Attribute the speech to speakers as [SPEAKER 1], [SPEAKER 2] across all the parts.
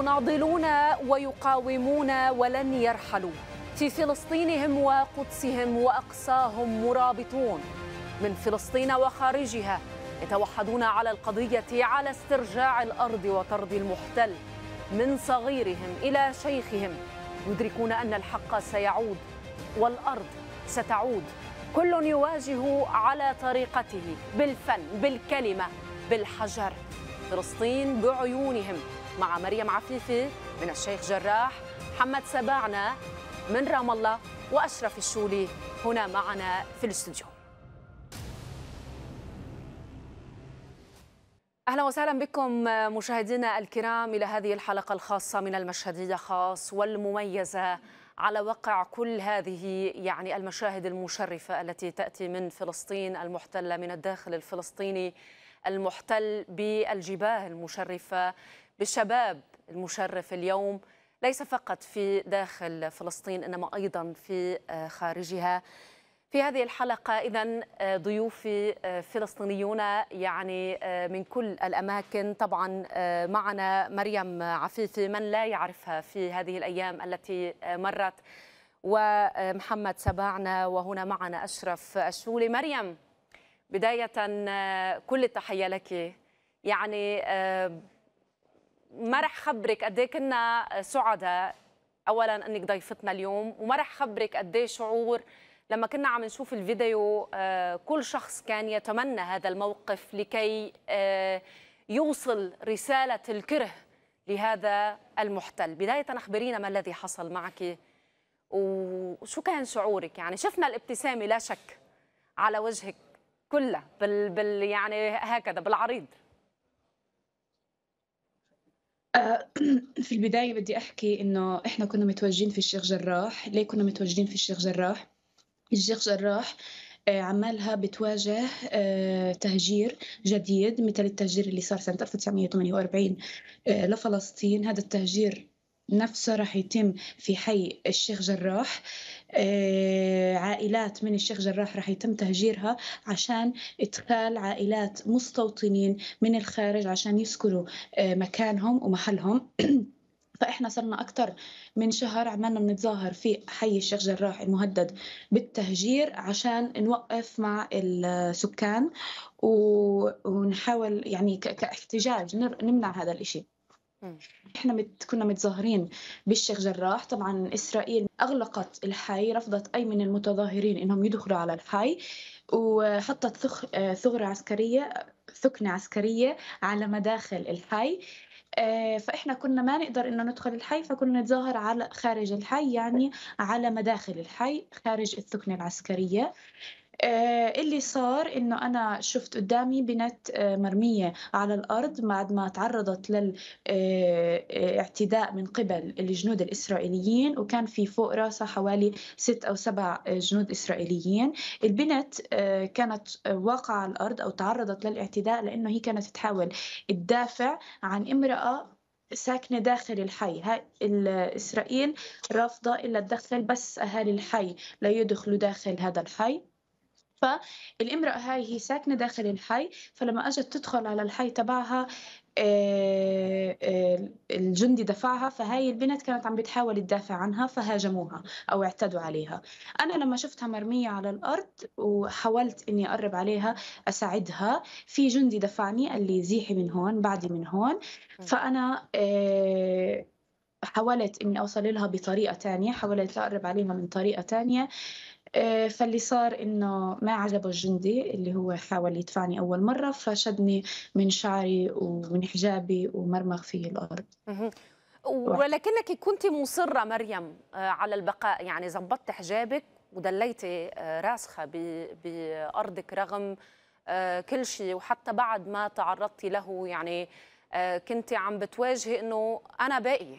[SPEAKER 1] يناضلون ويقاومون ولن يرحلوا في فلسطينهم وقدسهم واقصاهم مرابطون من فلسطين وخارجها يتوحدون على القضيه على استرجاع الارض وطرد المحتل من صغيرهم الى شيخهم يدركون ان الحق سيعود والارض ستعود كل يواجه على طريقته بالفن بالكلمه بالحجر فلسطين بعيونهم مع مريم عفيفي من الشيخ جراح محمد سباعنا من رام الله وأشرف الشولي هنا معنا في الاستوديو اهلا وسهلا بكم مشاهدينا الكرام الى هذه الحلقه الخاصه من المشهديه خاص والمميزه على وقع كل هذه يعني المشاهد المشرفه التي تاتي من فلسطين المحتله من الداخل الفلسطيني المحتل بالجباه المشرفه بالشباب المشرف اليوم ليس فقط في داخل فلسطين انما ايضا في آه، خارجها في هذه الحلقة إذا آه، ضيوفي آه، فلسطينيون يعني من كل الأماكن طبعا معنا مريم عفيفي من لا يعرفها في هذه الأيام التي مرت ومحمد سباعنا وهنا معنا أشرف الشولي مريم بداية كل التحية لك يعني ما رح خبرك قد إيه كنا سعداء اولا انك ضيفتنا اليوم وما رح خبرك قد إيه شعور لما كنا عم نشوف الفيديو آه، كل شخص كان يتمنى هذا الموقف لكي آه، يوصل رساله الكره لهذا المحتل بدايه اخبرينا ما الذي حصل معك وشو كان شعورك يعني شفنا الابتسامه لا شك على وجهك كلها بال, بال يعني هكذا بالعريض
[SPEAKER 2] آه، في البداية بدي أحكي إنه إحنا كنا متواجدين في الشيخ جراح ليه كنا متواجدين في الشيخ جراح الشيخ جراح آه، عمالها بتواجه آه، تهجير جديد مثل التهجير اللي صار سنة 1948 لفلسطين هذا التهجير نفسه راح يتم في حي الشيخ جراح آه، عائلات من الشيخ جراح راح يتم تهجيرها عشان إدخال عائلات مستوطنين من الخارج عشان يسكنوا آه، مكانهم ومحلهم فإحنا صرنا أكثر من شهر عمالنا بنتظاهر في حي الشيخ جراح المهدد بالتهجير عشان نوقف مع السكان ونحاول يعني كاحتجاج نمنع هذا الإشي احنا مت كنا متظاهرين بالشيخ جراح طبعا اسرائيل اغلقت الحي رفضت اي من المتظاهرين انهم يدخلوا على الحي وحطت ثغره عسكريه ثكنه عسكريه على مداخل الحي آه، فاحنا كنا ما نقدر انه ندخل الحي فكنا نتظاهر على خارج الحي يعني على مداخل الحي خارج الثكنه العسكريه آه، اللي صار انه انا شفت قدامي بنت آه، مرميه على الارض بعد ما تعرضت للاعتداء آه، من قبل الجنود الاسرائيليين وكان في فوق راسها حوالي ست او سبع جنود اسرائيليين البنت كانت واقعه على الارض او تعرضت للاعتداء لانه هي كانت تحاول تدافع عن امراه ساكنة داخل الحي هاي إسرائيل رافضة إلا تدخل بس أهالي الحي لا يدخلوا داخل هذا الحي فالامرأة هاي هي ساكنة داخل الحي فلما أجت تدخل على الحي تبعها آه، آه، الجندي دفعها فهاي البنت كانت عم بتحاول تدافع عنها فهاجموها او اعتدوا عليها انا لما شفتها مرميه على الارض وحاولت اني اقرب عليها اساعدها في جندي دفعني قال لي زيحي من هون بعدي من هون فانا آه، حاولت اني اوصل لها بطريقه تانية حاولت اقرب عليها من طريقه تانية آه، فاللي صار انه ما عجبه الجندي اللي هو حاول يدفعني اول مره فشدني من شعري ومن حجابي ومرمغ في الارض
[SPEAKER 1] ولكنك كنت مصره مريم آه، على البقاء يعني زبطت حجابك ودليتي آه، راسخه بارضك رغم كل شيء وحتى بعد ما تعرضتي له يعني كنت عم بتواجهي انه انا باقيه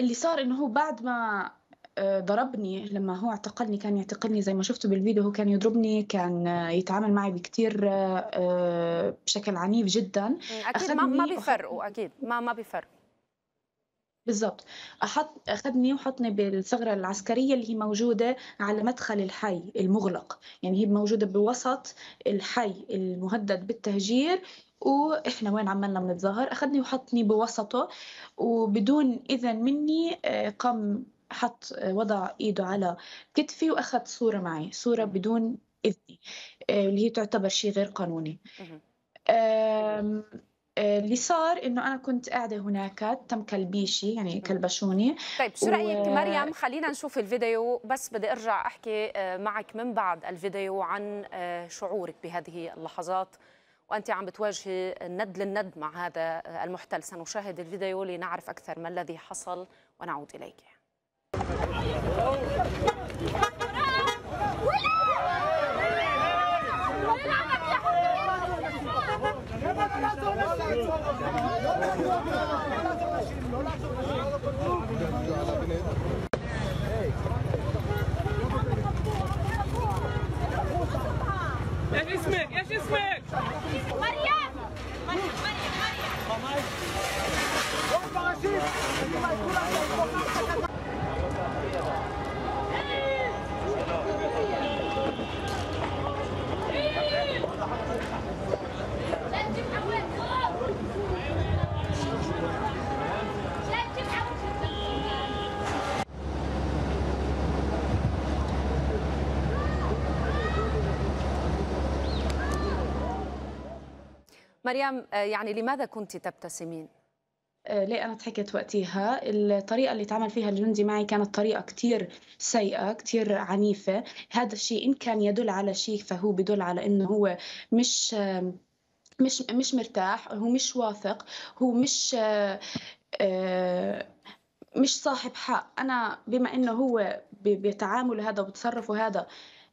[SPEAKER 2] اللي صار انه هو بعد ما آه، ضربني لما هو اعتقلني كان يعتقلني زي ما شفتوا بالفيديو هو كان يضربني كان يتعامل معي بكثير آه، بشكل عنيف جدا اكيد ما ما بيفرقوا اكيد ما ما بيفرقوا بالضبط أحط أخذني وحطني بالثغرة العسكرية اللي هي موجودة على مدخل الحي المغلق يعني هي موجودة بوسط الحي المهدد بالتهجير واحنا وين عمالنا بنتظاهر اخذني وحطني بوسطه وبدون اذن مني آه، قام حط وضع ايده على كتفي واخذ صوره معي صوره بدون اذني آه، اللي هي تعتبر شيء غير قانوني آه، اللي صار انه انا كنت قاعده هناك تم كلبيشي يعني كلبشوني طيب شو رايك و... مريم
[SPEAKER 1] خلينا نشوف الفيديو بس بدي ارجع احكي آه، معك من بعد الفيديو عن شعورك بهذه اللحظات وانت عم بتواجهي الند للند مع هذا المحتل سنشاهد الفيديو لنعرف اكثر ما الذي حصل ونعود اليك É Enes mi? مريم آه، يعني
[SPEAKER 2] لماذا كنت تبتسمين؟ ليه آه، أنا ضحكت وقتها الطريقة اللي تعامل فيها الجندي معي كانت طريقة كتير سيئة كتير عنيفة هذا الشيء إن كان يدل على شيء فهو بدل على إنه هو مش آه، مش مش مرتاح هو مش واثق هو مش مش صاحب حق أنا بما إنه هو بتعامله هذا وبتصرفه هذا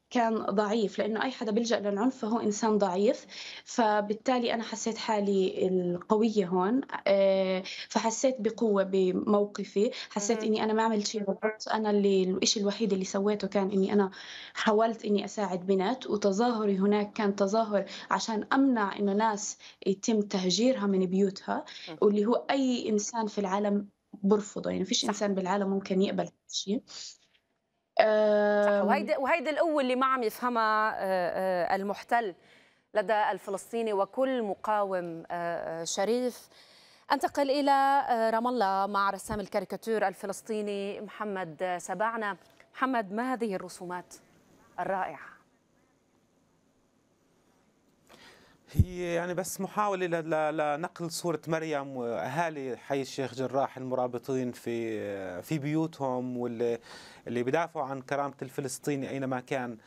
[SPEAKER 2] كان ضعيف لانه اي حدا بيلجا للعنف فهو انسان ضعيف فبالتالي انا حسيت حالي القويه هون آه، فحسيت بقوه بموقفي حسيت اني انا ما عملت شيء غلط انا اللي الشيء الوحيد اللي سويته كان اني انا حاولت اني اساعد بنات وتظاهري هناك كان تظاهر عشان امنع انه ناس يتم تهجيرها من بيوتها واللي هو اي انسان في العالم برفضه يعني فيش انسان بالعالم ممكن يقبل هذا الشيء آه، وهيدي
[SPEAKER 1] وهيدي القوه اللي ما عم يفهمها آه، آه، المحتل لدى الفلسطيني وكل مقاوم آه، شريف انتقل الى رام الله مع رسام الكاريكاتير الفلسطيني محمد سبعنا محمد ما هذه الرسومات الرائعه
[SPEAKER 3] هي يعني بس محاولة لنقل صورة مريم وأهالي حي الشيخ جراح المرابطين في في بيوتهم واللي اللي بدافعوا عن كرامة الفلسطيني أينما كان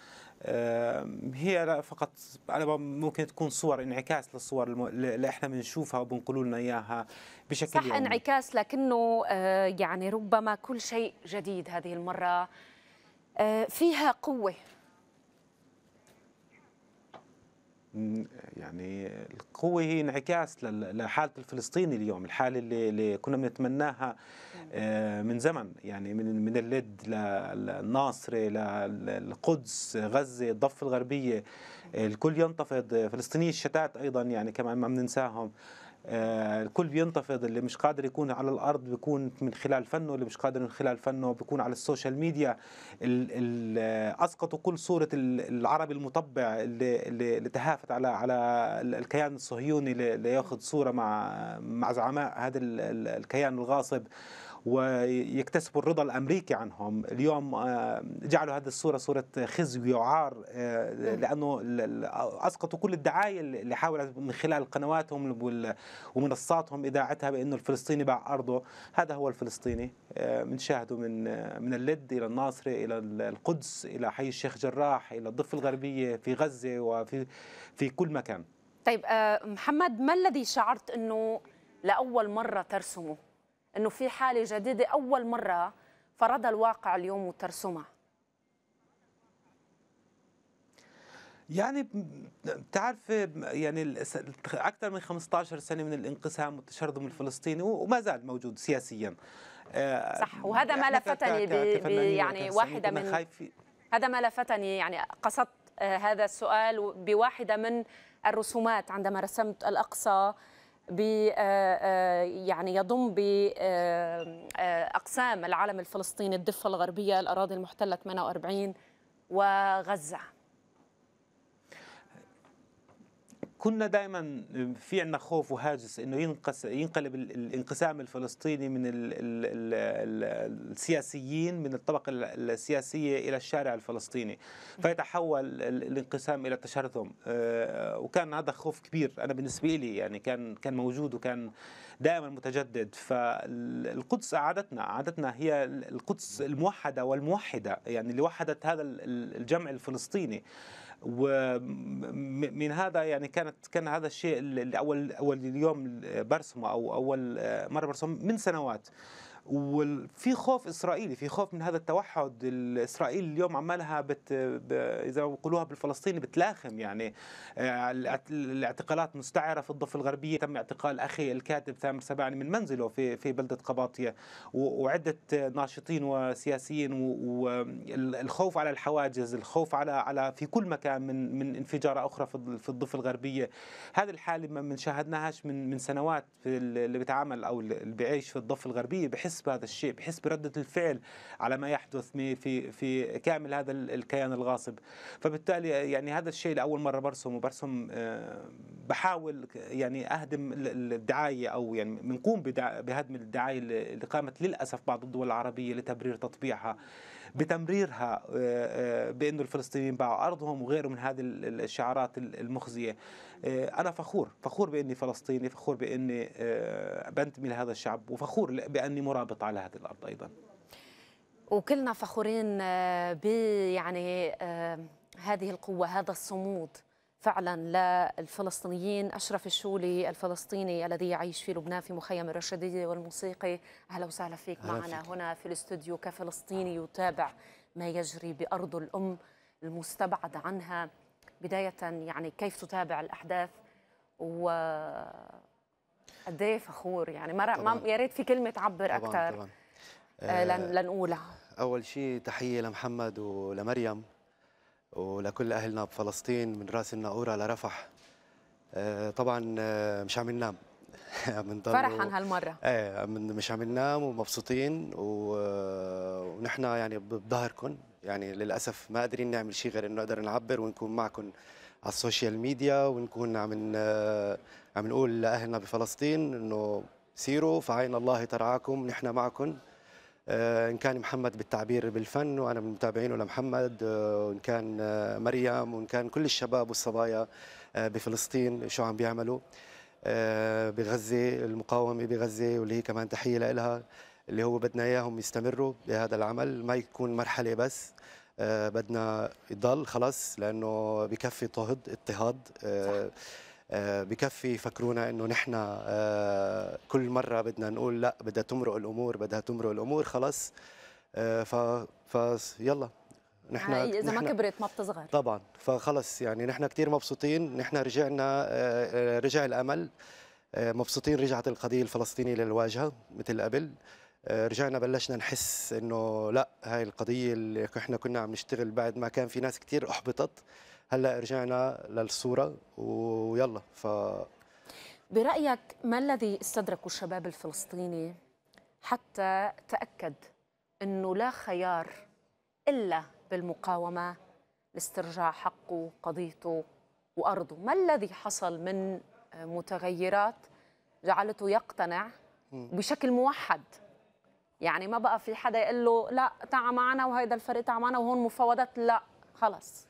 [SPEAKER 3] هي فقط أنا ممكن تكون صور انعكاس للصور اللي احنا بنشوفها وبنقولوا لنا اياها بشكل صح يومي.
[SPEAKER 1] انعكاس لكنه آه، يعني ربما كل شيء جديد هذه المرة آه، فيها قوة
[SPEAKER 3] يعني القوة هي انعكاس لحالة الفلسطيني اليوم الحالة اللي, اللي كنا بنتمناها نعم. آه، من زمن يعني من من اللد للناصرة للقدس غزة الضفة الغربية نعم. الكل ينتفض فلسطيني الشتات أيضا يعني كمان ما بننساهم آه، الكل بينتفض اللي مش قادر يكون على الارض بيكون من خلال فنه اللي مش قادر من خلال فنه بيكون على السوشيال ميديا آه، اسقطوا كل صوره العربي المطبع اللي, اللي تهافت على على الكيان الصهيوني لياخذ صوره مع مع زعماء هذا الكيان الغاصب ويكتسبوا الرضا الامريكي عنهم اليوم آه، جعلوا هذه الصوره صوره خزي وعار آه، لانه اسقطوا كل الدعايه اللي حاولت من خلال قنواتهم ومنصاتهم اذاعتها بانه الفلسطيني باع ارضه هذا هو الفلسطيني بنشاهده من آه، من اللد الى الناصره الى القدس الى حي الشيخ جراح الى الضفه الغربيه في غزه وفي في كل مكان
[SPEAKER 1] طيب محمد ما الذي شعرت انه لاول مره ترسمه انه في حاله جديده اول مره فرضها الواقع اليوم وترسمها
[SPEAKER 3] يعني بتعرف يعني اكثر من 15 سنه من الانقسام والتشرذم الفلسطيني وما زال موجود سياسيا آه، صح وهذا ما يعني لفتني يعني واحده من
[SPEAKER 1] هذا ما لفتني يعني قصدت آه، هذا السؤال بواحده من الرسومات عندما رسمت الاقصى آه، آه، يعني يضم بأقسام آه، العالم الفلسطيني الضفة الغربية الأراضي المحتلة 48 وغزة
[SPEAKER 3] كنا دائما آه، في عندنا خوف وهاجس انه ينقص ينقلب الانقسام الفلسطيني من السياسيين من الطبقه السياسيه الى الشارع الفلسطيني فيتحول الانقسام الى تشرذم آه، وكان هذا خوف كبير انا بالنسبه لي يعني كان كان موجود وكان دائما متجدد فالقدس اعادتنا اعادتنا هي القدس الموحده والموحده يعني اللي وحدت هذا الجمع الفلسطيني ومن هذا يعني كانت كان هذا الشيء اللي اول اول اليوم آه، برسمه او اول آه، مره برسمه من سنوات وفي خوف اسرائيلي في خوف من هذا التوحد الاسرائيلي اليوم عمالها بت ب... اذا بيقولوها بالفلسطيني بتلاخم يعني آه، الاعتقالات مستعره في الضفه الغربيه تم اعتقال اخي الكاتب ثامر سبعني من منزله في في بلده قباطيه وعده ناشطين وسياسيين والخوف على الحواجز الخوف على على في كل مكان من من انفجاره اخرى في الضفه الغربيه هذه الحاله ما من شاهدناهاش من من سنوات في اللي بيتعامل او اللي بيعيش في الضفه الغربيه بحس بحس بهذا الشيء بحس برده الفعل على ما يحدث في في كامل هذا الكيان الغاصب فبالتالي يعني هذا الشيء لاول مره برسم وبرسم آه، بحاول يعني اهدم الدعايه او يعني بنقوم بهدم الدعايه اللي قامت للاسف بعض الدول العربيه لتبرير تطبيعها بتمريرها آه، آه، بانه الفلسطينيين باعوا ارضهم وغيره من هذه الشعارات المخزيه آه، انا فخور فخور باني فلسطيني فخور باني بنتمي لهذا الشعب وفخور باني مرابط على هذه الارض ايضا
[SPEAKER 1] وكلنا فخورين ب يعني هذه القوه هذا الصمود فعلا للفلسطينيين أشرف الشولي الفلسطيني الذي يعيش في لبنان في مخيم الرشيدية والموسيقي أهلا وسهلا فيك أهلا معنا فيك. هنا في الاستوديو كفلسطيني يتابع ما يجري بأرض الأم المستبعد عنها بداية يعني كيف تتابع الأحداث و قد فخور يعني ما, ما يا ريت في كلمه تعبر اكثر طبعاً. آه، لنقولها
[SPEAKER 4] آه، اول شيء تحيه لمحمد ولمريم ولكل اهلنا بفلسطين من راس الناقوره لرفح آه، طبعا آه، مش عم ننام فرحا هالمره ايه مش عم ننام ومبسوطين آه، ونحن يعني بظهركم يعني للاسف ما قادرين نعمل شيء غير انه نقدر نعبر ونكون معكم على السوشيال ميديا ونكون عم عم نقول لاهلنا بفلسطين انه سيروا فعين الله ترعاكم نحن معكم آه، ان كان محمد بالتعبير بالفن وانا من متابعينه لمحمد آه، وان كان آه، مريم وان كان كل الشباب والصبايا بفلسطين شو عم بيعملوا بغزه المقاومه بغزه واللي هي كمان تحيه لها اللي هو بدنا اياهم يستمروا بهذا العمل ما يكون مرحله بس بدنا يضل خلص لانه بكفي اضطهاد اضطهاد آه، بكفي يفكرونا انه نحن آه، كل مره بدنا نقول لا بدها تمرق الامور بدها تمرق الامور خلص آه، ف ف يلا نحن اذا ما كبرت ما بتصغر طبعا فخلص يعني نحن كثير مبسوطين نحن رجعنا رجع الامل مبسوطين رجعت القضيه الفلسطينيه للواجهه مثل قبل رجعنا بلشنا نحس انه لا هاي القضيه اللي احنا كنا عم نشتغل بعد ما كان في ناس كثير احبطت هلا رجعنا للصوره ويلا ف
[SPEAKER 1] برايك ما الذي استدركه الشباب الفلسطيني حتى تاكد انه لا خيار الا بالمقاومه لاسترجاع حقه قضيته وارضه ما الذي حصل من متغيرات جعلته يقتنع بشكل موحد يعني ما بقى في حدا يقول له لا تعا معنا وهيدا الفريق تعا معنا وهون مفاوضات لا خلص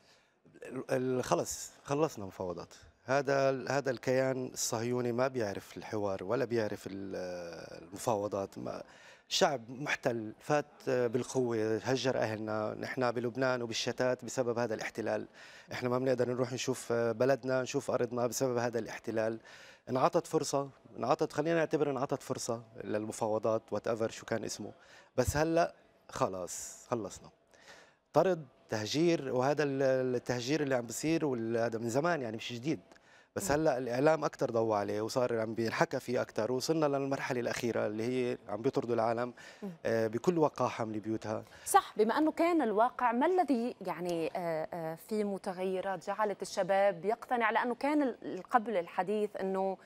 [SPEAKER 4] خلص خلصنا مفاوضات هذا هذا الكيان الصهيوني ما بيعرف الحوار ولا بيعرف المفاوضات ما شعب محتل فات بالقوة هجر أهلنا نحن بلبنان وبالشتات بسبب هذا الاحتلال إحنا ما بنقدر نروح نشوف بلدنا نشوف أرضنا بسبب هذا الاحتلال انعطت فرصة انعطت خلينا نعتبر انعطت فرصة للمفاوضات وات شو كان اسمه بس هلأ خلاص خلصنا طرد تهجير وهذا التهجير اللي عم بيصير وهذا من زمان يعني مش جديد بس نعم. هلا الاعلام اكثر ضوى عليه وصار عم بينحكى فيه اكثر وصلنا للمرحله الاخيره اللي هي عم بيطردوا العالم آه، بكل وقاحه من بيوتها
[SPEAKER 1] صح بما انه كان الواقع ما الذي يعني آه، آه، في متغيرات جعلت الشباب يقتنع لانه كان قبل الحديث انه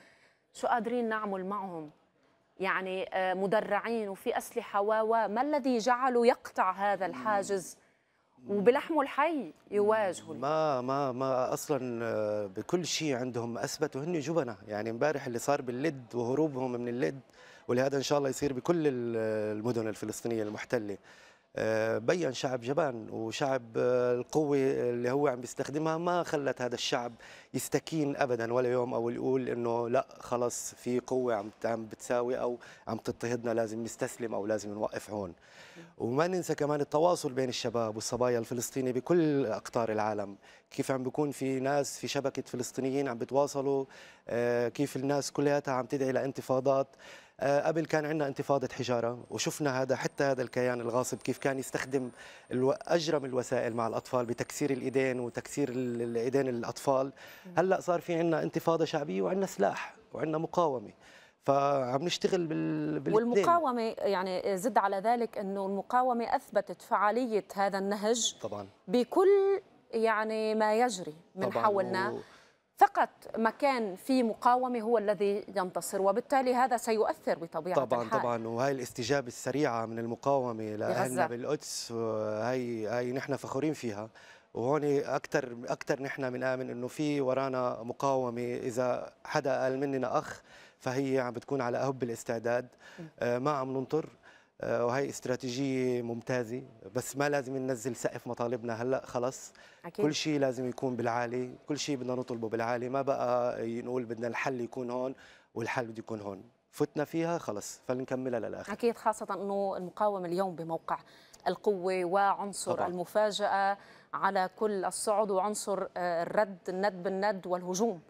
[SPEAKER 1] شو قادرين نعمل معهم يعني مدرعين وفي اسلحه و ما الذي جعله يقطع هذا الحاجز وبلحمه الحي يواجهوا
[SPEAKER 4] ما ما ما اصلا آه، بكل شيء عندهم اثبتوا هن جبنه يعني امبارح اللي صار باللد وهروبهم من اللد ولهذا ان شاء الله يصير بكل المدن الفلسطينيه المحتله بين شعب جبان وشعب القوة اللي هو عم بيستخدمها ما خلت هذا الشعب يستكين أبدا ولا يوم أو يقول إنه لا خلص في قوة عم عم بتساوي أو عم تضطهدنا لازم نستسلم أو لازم نوقف هون وما ننسى كمان التواصل بين الشباب والصبايا الفلسطيني بكل أقطار العالم كيف عم بيكون في ناس في شبكة فلسطينيين عم بتواصلوا آه، كيف الناس كلها عم تدعي لانتفاضات آه، قبل كان عندنا انتفاضه حجاره وشفنا هذا حتى هذا الكيان الغاصب كيف كان يستخدم اجرم الوسائل مع الاطفال بتكسير الايدين وتكسير الايدين الاطفال هلا صار في عندنا انتفاضه شعبيه وعندنا سلاح وعندنا مقاومه فعم نشتغل بال والمقاومه
[SPEAKER 1] يعني زد على ذلك انه المقاومه اثبتت فعاليه هذا النهج طبعا بكل يعني ما يجري
[SPEAKER 4] من حولنا و...
[SPEAKER 1] فقط مكان في مقاومة هو الذي ينتصر وبالتالي هذا سيؤثر بطبيعة طبعا الحال
[SPEAKER 4] طبعا وهي الاستجابة السريعة من المقاومة لأهلنا بالقدس هي هي نحن فخورين فيها وهون اكثر اكثر نحن بنآمن انه في ورانا مقاومه اذا حدا قال مننا اخ فهي عم بتكون على اهب الاستعداد آه، ما عم ننطر آه، وهي استراتيجيه ممتازه بس ما لازم ننزل سقف مطالبنا هلا خلص أكيد. كل شيء لازم يكون بالعالي كل شيء بدنا نطلبه بالعالي ما بقى نقول بدنا الحل يكون هون والحل بده يكون هون فتنا فيها خلص فلنكملها للاخر
[SPEAKER 1] اكيد خاصه انه المقاومه اليوم بموقع القوه وعنصر طبعا. المفاجاه على كل الصعد وعنصر آه، الرد الند بالند والهجوم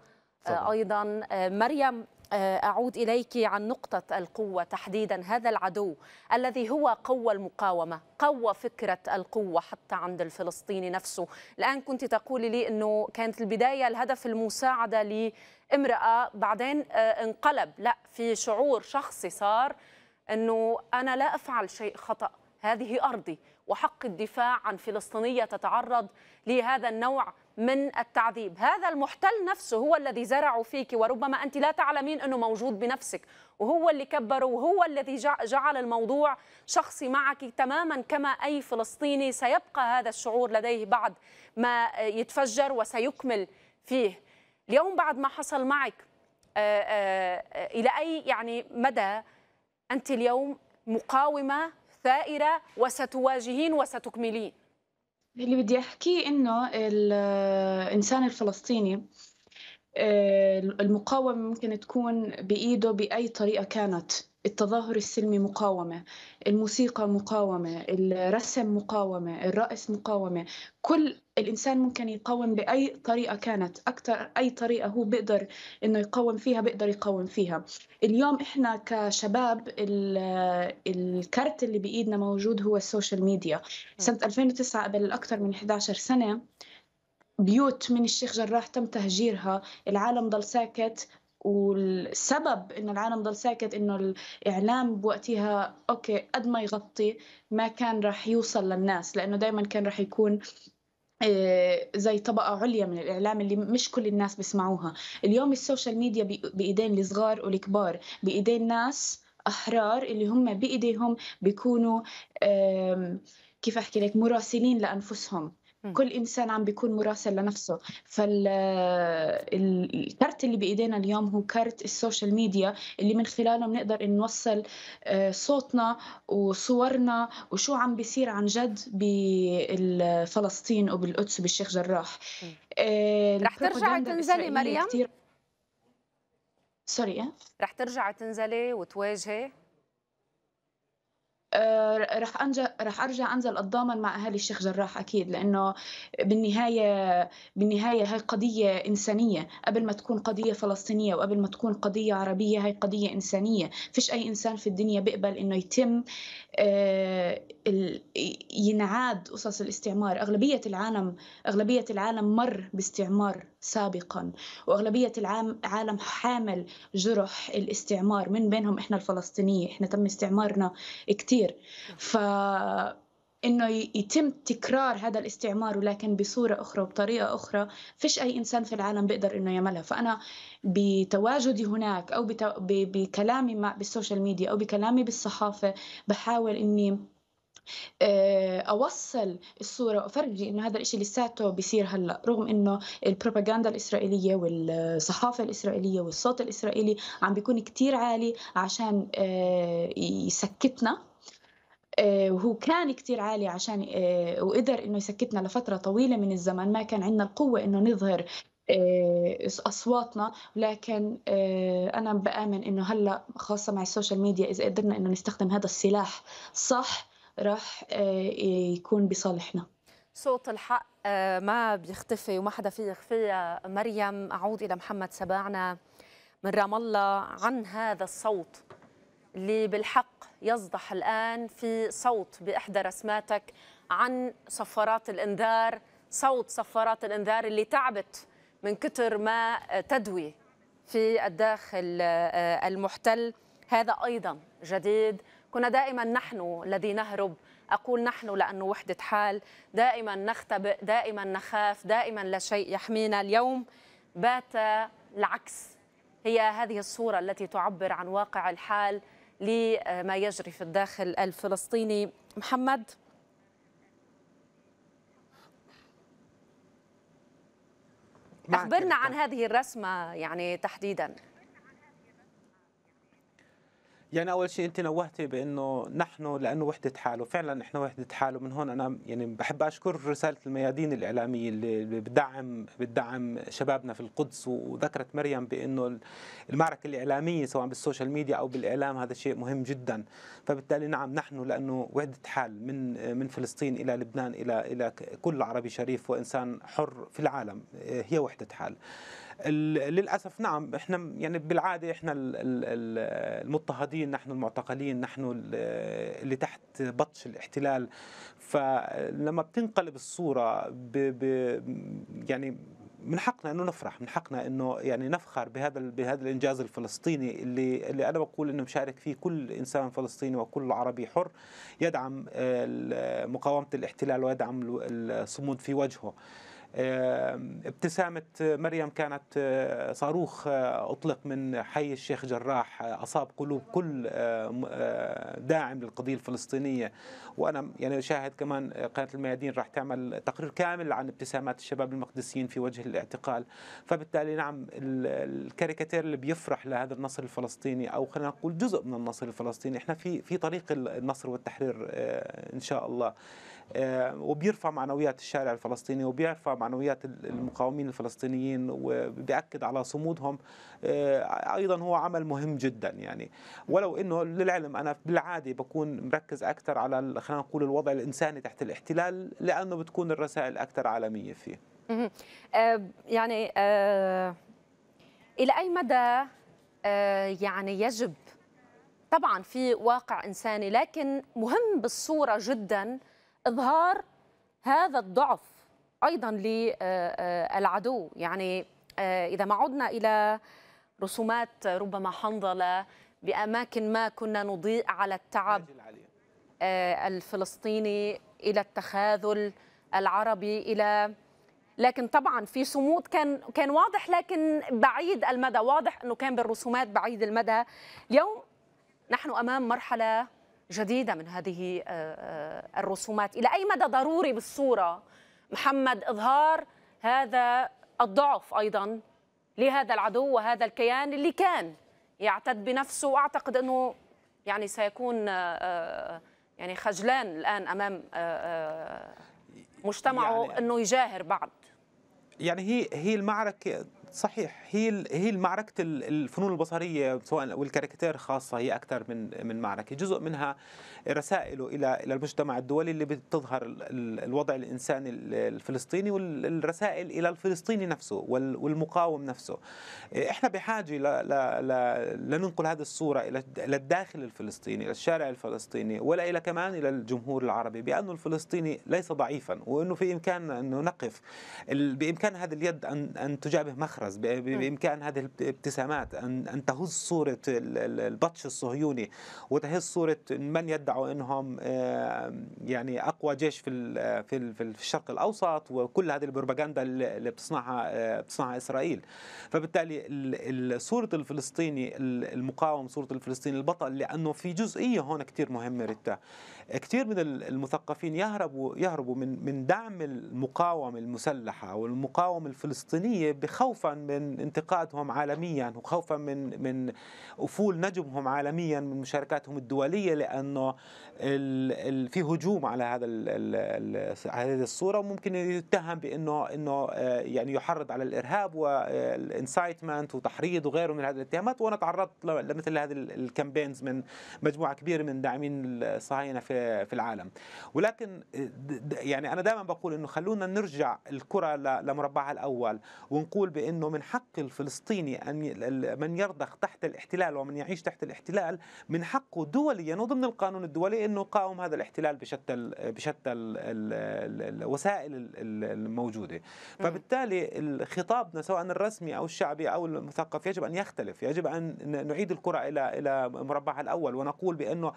[SPEAKER 1] آه، طبعا. ايضا مريم آه، أعود إليك عن نقطة القوة تحديدا هذا العدو الذي هو قوة المقاومة قوة فكرة القوة حتى عند الفلسطيني نفسه الآن كنت تقولي لي أنه كانت البداية الهدف المساعدة لامرأة بعدين آه، انقلب لا في شعور شخصي صار أنه أنا لا أفعل شيء خطأ هذه أرضي وحق الدفاع عن فلسطينية تتعرض لهذا النوع من التعذيب هذا المحتل نفسه هو الذي زرعوا فيك وربما أنت لا تعلمين أنه موجود بنفسك وهو اللي كبره وهو الذي جعل الموضوع شخصي معك تماما كما أي فلسطيني سيبقى هذا الشعور لديه بعد ما يتفجر وسيكمل فيه اليوم بعد ما حصل معك آه، آه، إلى أي يعني مدى أنت اليوم مقاومة ثائرة وستواجهين وستكملين
[SPEAKER 2] اللي بدي احكيه انه الانسان الفلسطيني آه، المقاومة ممكن تكون بإيده بأي طريقة كانت التظاهر السلمي مقاومة الموسيقى مقاومة الرسم مقاومة الرقص مقاومة كل الإنسان ممكن يقاوم بأي طريقة كانت أكثر أي طريقة هو بيقدر إنه يقاوم فيها بيقدر يقاوم فيها اليوم إحنا كشباب الكارت اللي بإيدنا موجود هو السوشيال ميديا سنة 2009 قبل أكثر من 11 سنة بيوت من الشيخ جراح تم تهجيرها العالم ضل ساكت والسبب انه العالم ضل ساكت انه الاعلام بوقتها اوكي قد ما يغطي ما كان راح يوصل للناس لانه دائما كان راح يكون آه، زي طبقة عليا من الإعلام اللي مش كل الناس بيسمعوها اليوم السوشيال ميديا بإيدين الصغار والكبار بإيدين ناس أحرار اللي هم بإيديهم بيكونوا كيف أحكي لك مراسلين لأنفسهم كل انسان عم بيكون مراسل لنفسه فالكارت اللي بايدينا اليوم هو كارت السوشيال ميديا اللي من خلاله بنقدر نوصل آه، صوتنا وصورنا وشو عم بيصير عن جد بفلسطين وبالقدس وبالشيخ جراح آه، رح ترجعي تنزلي مريم سوري إيه؟
[SPEAKER 1] رح ترجعي تنزلي وتواجهي
[SPEAKER 2] آه، رح انجا رح ارجع انزل اتضامن مع اهالي الشيخ جراح اكيد لانه بالنهايه بالنهايه هاي قضيه انسانيه قبل ما تكون قضيه فلسطينيه وقبل ما تكون قضيه عربيه هاي قضيه انسانيه فيش اي انسان في الدنيا بيقبل انه يتم آه، ينعاد قصص الاستعمار اغلبيه العالم اغلبيه العالم مر باستعمار سابقا وأغلبية العالم حامل جرح الاستعمار من بينهم إحنا الفلسطينية إحنا تم استعمارنا كتير ف انه يتم تكرار هذا الاستعمار ولكن بصوره اخرى وبطريقه اخرى فيش اي انسان في العالم بيقدر انه يعملها فانا بتواجدي هناك او بكلامي مع بالسوشيال ميديا او بكلامي بالصحافه بحاول اني آه، اوصل الصوره وافرجي انه هذا الشيء لساته بيصير هلا رغم انه البروباغندا الاسرائيليه والصحافه الاسرائيليه والصوت الاسرائيلي عم بيكون كتير عالي عشان آه، يسكتنا آه، وهو كان كتير عالي عشان وقدر انه يسكتنا لفتره طويله من الزمن ما كان عندنا القوه انه نظهر اصواتنا لكن انا بامن انه هلا خاصه مع السوشيال ميديا اذا قدرنا انه نستخدم هذا السلاح صح راح آه، يكون بصالحنا
[SPEAKER 1] صوت الحق آه، ما بيختفي وما حدا فيه يخفي مريم اعود الى محمد سباعنا من رام الله عن هذا الصوت اللي بالحق يصدح الان في صوت باحدى رسماتك عن صفارات الانذار صوت صفارات الانذار اللي تعبت من كثر ما تدوي في الداخل آه، المحتل هذا ايضا جديد كنا دائما نحن الذي نهرب أقول نحن لأنه وحدة حال دائما نختبئ دائما نخاف دائما لا شيء يحمينا اليوم بات العكس هي هذه الصورة التي تعبر عن واقع الحال لما يجري في الداخل الفلسطيني محمد أخبرنا عن هذه الرسمة يعني تحديداً
[SPEAKER 3] يعني اول شيء انت نوهتي بانه نحن لانه وحده حاله فعلا نحن وحده حاله من هون انا يعني بحب اشكر رساله الميادين الاعلاميه اللي بتدعم بتدعم شبابنا في القدس وذكرت مريم بانه المعركه الاعلاميه سواء بالسوشيال ميديا او بالاعلام هذا شيء مهم جدا فبالتالي نعم نحن لانه وحده حال من من فلسطين الى لبنان الى الى كل عربي شريف وانسان حر في العالم هي وحده حال للاسف نعم احنا يعني بالعاده احنا المضطهدين نحن المعتقلين نحن اللي تحت بطش الاحتلال فلما بتنقلب الصوره ب ب يعني من حقنا انه نفرح من حقنا انه يعني نفخر بهذا بهذا الانجاز الفلسطيني اللي اللي انا بقول انه مشارك فيه كل انسان فلسطيني وكل عربي حر يدعم مقاومه الاحتلال ويدعم الصمود في وجهه ابتسامة مريم كانت آه، صاروخ آه، أطلق من حي الشيخ جراح آه، أصاب قلوب كل داعم للقضية الفلسطينية وأنا يعني شاهد كمان قناة الميادين راح تعمل تقرير كامل عن ابتسامات الشباب المقدسيين في وجه الاعتقال فبالتالي نعم الكاريكاتير اللي بيفرح لهذا النصر الفلسطيني أو خلينا نقول جزء من النصر الفلسطيني احنا في في طريق النصر والتحرير إن شاء الله آه، وبيرفع معنويات الشارع الفلسطيني وبيرفع معنويات المقاومين الفلسطينيين وبيأكد على صمودهم آه، ايضا هو عمل مهم جدا يعني ولو انه للعلم انا بالعاده بكون مركز اكثر على خلينا نقول الوضع الانساني تحت الاحتلال لانه بتكون الرسائل اكثر عالميه فيه
[SPEAKER 2] آه،
[SPEAKER 1] يعني الى اي مدى يعني يجب طبعا في واقع انساني لكن مهم بالصوره جدا اظهار هذا الضعف ايضا للعدو آه، آه، يعني آه، اذا ما عدنا الى رسومات ربما حنظله باماكن ما كنا نضيء على التعب الفلسطيني الى التخاذل العربي الى لكن طبعا في صمود كان كان واضح لكن بعيد المدى واضح انه كان بالرسومات بعيد المدى اليوم نحن امام مرحله جديده من هذه آه، آه، الرسومات الى اي مدى ضروري بالصوره محمد اظهار هذا الضعف ايضا لهذا العدو وهذا الكيان اللي كان يعتد بنفسه واعتقد انه يعني سيكون آه، يعني خجلان الان امام مجتمعه يعني انه يجاهر بعد
[SPEAKER 3] يعني هي هي المعركه صحيح هي هي معركه الفنون البصريه سواء والكاريكاتير خاصه هي اكثر من من معركه جزء منها رسائله الى الى المجتمع الدولي اللي بتظهر الوضع الانساني الفلسطيني والرسائل الى الفلسطيني نفسه والمقاوم نفسه احنا بحاجه لننقل هذه الصوره الى للداخل الفلسطيني الى الشارع الفلسطيني ولا الى كمان الى الجمهور العربي بانه الفلسطيني ليس ضعيفا وانه في امكاننا انه نقف بامكان هذه اليد ان ان تجابه مخ تخرز بامكان هذه الابتسامات ان ان تهز صوره البطش الصهيوني وتهز صوره من يدعوا انهم يعني اقوى جيش في في في الشرق الاوسط وكل هذه البروباغندا اللي بتصنعها آه، بتصنعها اسرائيل فبالتالي صوره الفلسطيني المقاوم صوره الفلسطيني البطل لانه في جزئيه هون كثير مهمه ريتا كثير من المثقفين يهربوا يهربوا من من دعم المقاومه المسلحه والمقاومه الفلسطينيه بخوفا خوفا من انتقادهم عالميا وخوفا من من افول نجمهم عالميا من مشاركاتهم الدوليه لانه في هجوم على هذا هذه الصوره وممكن يتهم بانه انه آه، يعني يحرض على الارهاب والانسايتمنت آه، وتحريض وغيره من هذه الاتهامات وانا تعرضت لمثل هذه الكامبينز من مجموعه كبيره من داعمين الصهاينه في في العالم ولكن آه، يعني انا دائما بقول انه خلونا نرجع الكره لمربعها الاول ونقول بانه من حق الفلسطيني ان من يرضخ تحت الاحتلال ومن يعيش تحت الاحتلال من حقه دوليا وضمن القانون الدولي لانه قاوم هذا الاحتلال بشتى الـ بشتى الـ الـ الـ الوسائل الموجوده فبالتالي خطابنا سواء الرسمي او الشعبي او المثقف يجب ان يختلف يجب ان نعيد الكره الى الى مربعها الاول ونقول بانه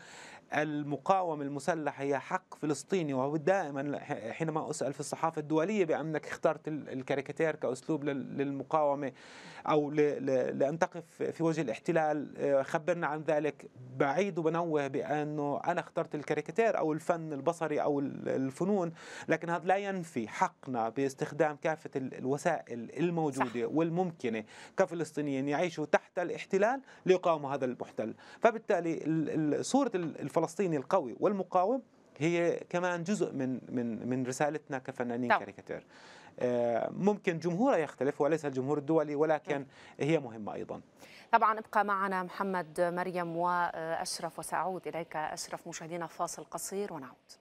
[SPEAKER 3] المقاومة المسلحة هي حق فلسطيني وهو دائما حينما أسأل في الصحافة الدولية بأنك اخترت الكاريكاتير كأسلوب للمقاومة أو لأن تقف في وجه الاحتلال آه، خبرنا عن ذلك بعيد وبنوه بأنه أنا اخترت الكاريكاتير أو الفن البصري أو الفنون لكن هذا لا ينفي حقنا باستخدام كافة الوسائل الموجودة صح. والممكنة كفلسطينيين يعيشوا تحت الاحتلال ليقاوموا هذا المحتل فبالتالي صورة الفلسطينيين الفلسطيني القوي والمقاوم هي كمان جزء من من من رسالتنا كفنانين كاريكاتير آه، ممكن جمهورها يختلف وليس الجمهور الدولي ولكن هي مهمة أيضا
[SPEAKER 1] طبعا ابقى معنا محمد مريم وأشرف وسأعود إليك أشرف مشاهدينا فاصل قصير ونعود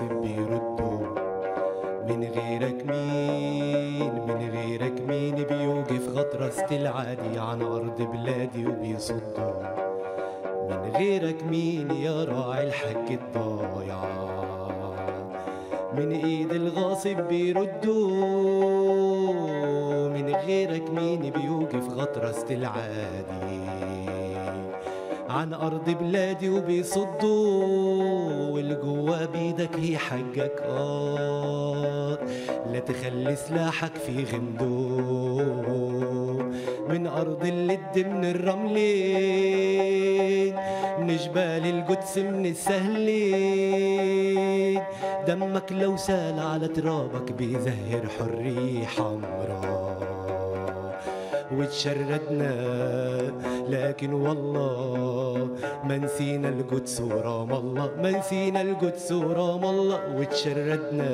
[SPEAKER 5] الناصب بيردوا من غيرك مين من غيرك مين بيوقف غطرسة العادي عن أرض بلادي وبيصدوا من غيرك مين يا راعي الحق الضايع من ايد الغاصب بيردوا من غيرك مين بيوقف غطرسة العادي عن أرض بلادي وبيصدوا والجوا بيدك حقك اه لا تخلي سلاحك في غمدو من أرض اللد من الرملين من جبال القدس من السهلين دمك لو سال على ترابك بيزهر حرية حمراء وتشردنا لكن والله الله ما نسينا القدس ورام الله ما نسينا القدس ورام الله وتشردنا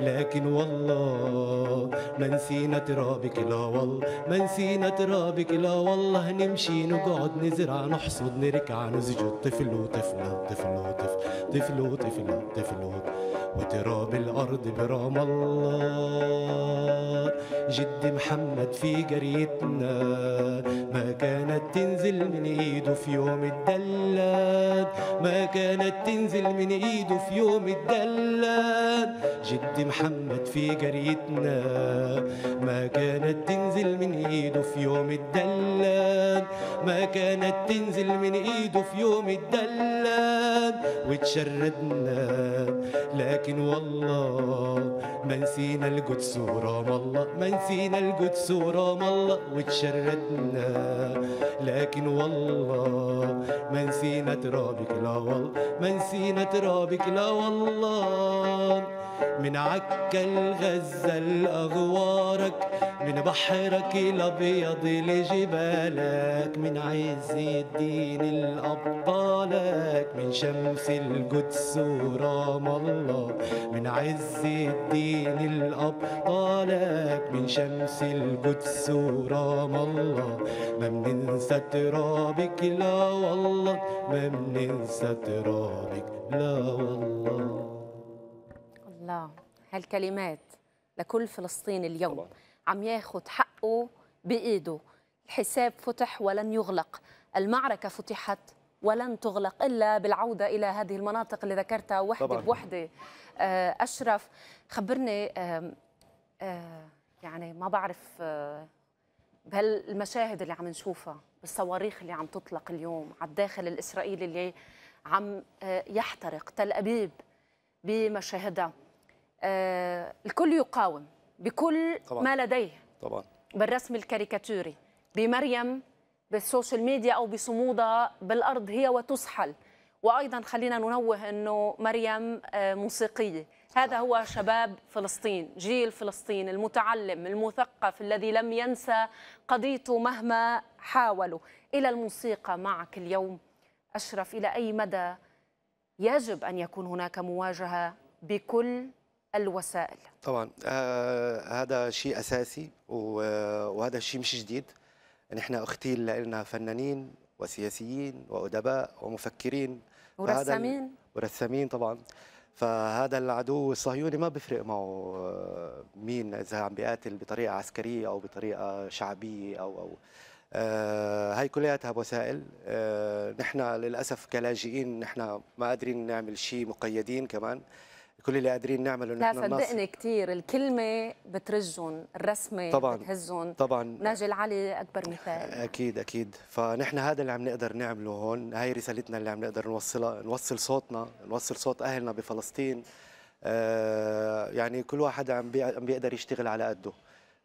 [SPEAKER 5] لكن والله ما نسينا ترابك لا والله ما نسينا ترابك لا والله نمشي نقعد نزرع نحصد نركع نسجد طفل وطفل طفل وطفل طفل وطفل طفل وتراب الأرض برام الله جد محمد في جريتنا ما كانت تنزل من ايده في في يوم الدلال ما كانت تنزل من ايده في يوم الدلال جد محمد في جريتنا ما كانت تنزل من ايده في يوم الدلال ما كانت تنزل من ايده في يوم الدلال وتشردنا لكن والله ما نسينا القدس ورام الله ما نسينا القدس ورام الله وتشردنا لكن والله ما نسينا ترابك لا والله ما نسينا ترابك لا والله من عكا لغزة لأغوارك من بحرك الأبيض لجبالك من عز الدين لأبطالك من شمس القدس ورام الله من عز الدين لأبطالك من شمس القدس ورام الله ما بننسى ترابك لا والله ما بننسى ترابك لا والله
[SPEAKER 1] الله هالكلمات لكل فلسطيني اليوم طبعا. عم ياخذ حقه بايده الحساب فتح ولن يغلق المعركه فتحت ولن تغلق الا بالعوده الى هذه المناطق اللي ذكرتها وحده طبعا. بوحده آه، اشرف خبرني آه، يعني ما بعرف آه، بهالمشاهد اللي عم نشوفها بالصواريخ اللي عم تطلق اليوم على الداخل الاسرائيلي اللي عم يحترق تل ابيب بمشاهدها آه، الكل يقاوم بكل طبعا. ما لديه طبعا بالرسم الكاريكاتوري بمريم بالسوشيال ميديا او بصمودها بالارض هي وتسحل وايضا خلينا ننوه انه مريم آه، موسيقيه هذا هو شباب فلسطين جيل فلسطين المتعلم المثقف الذي لم ينسى قضيته مهما حاولوا الى الموسيقى معك اليوم اشرف الى اي مدى يجب ان يكون هناك مواجهه بكل الوسائل
[SPEAKER 4] طبعا آه هذا شيء اساسي وهذا الشيء مش جديد نحن اختيل لنا فنانين وسياسيين وادباء ومفكرين ورسامين ورسامين طبعا فهذا العدو الصهيوني ما بفرق معه آه، مين اذا عم بيقاتل بطريقه عسكريه او بطريقه شعبيه او او آه هاي كلياتها وسائل آه نحن للاسف كلاجئين نحن ما قادرين نعمل شيء مقيدين كمان كل اللي قادرين نعمله لا نحن لا صدقني
[SPEAKER 1] كثير الكلمه بترجهم الرسمه طبعا بتهزهم
[SPEAKER 4] طبعا ناجي
[SPEAKER 1] العلي اكبر مثال
[SPEAKER 4] اكيد اكيد فنحن هذا اللي عم نقدر نعمله هون هاي رسالتنا اللي عم نقدر نوصلها نوصل صوتنا نوصل صوت اهلنا بفلسطين آه، يعني كل واحد عم بيقدر يشتغل على قده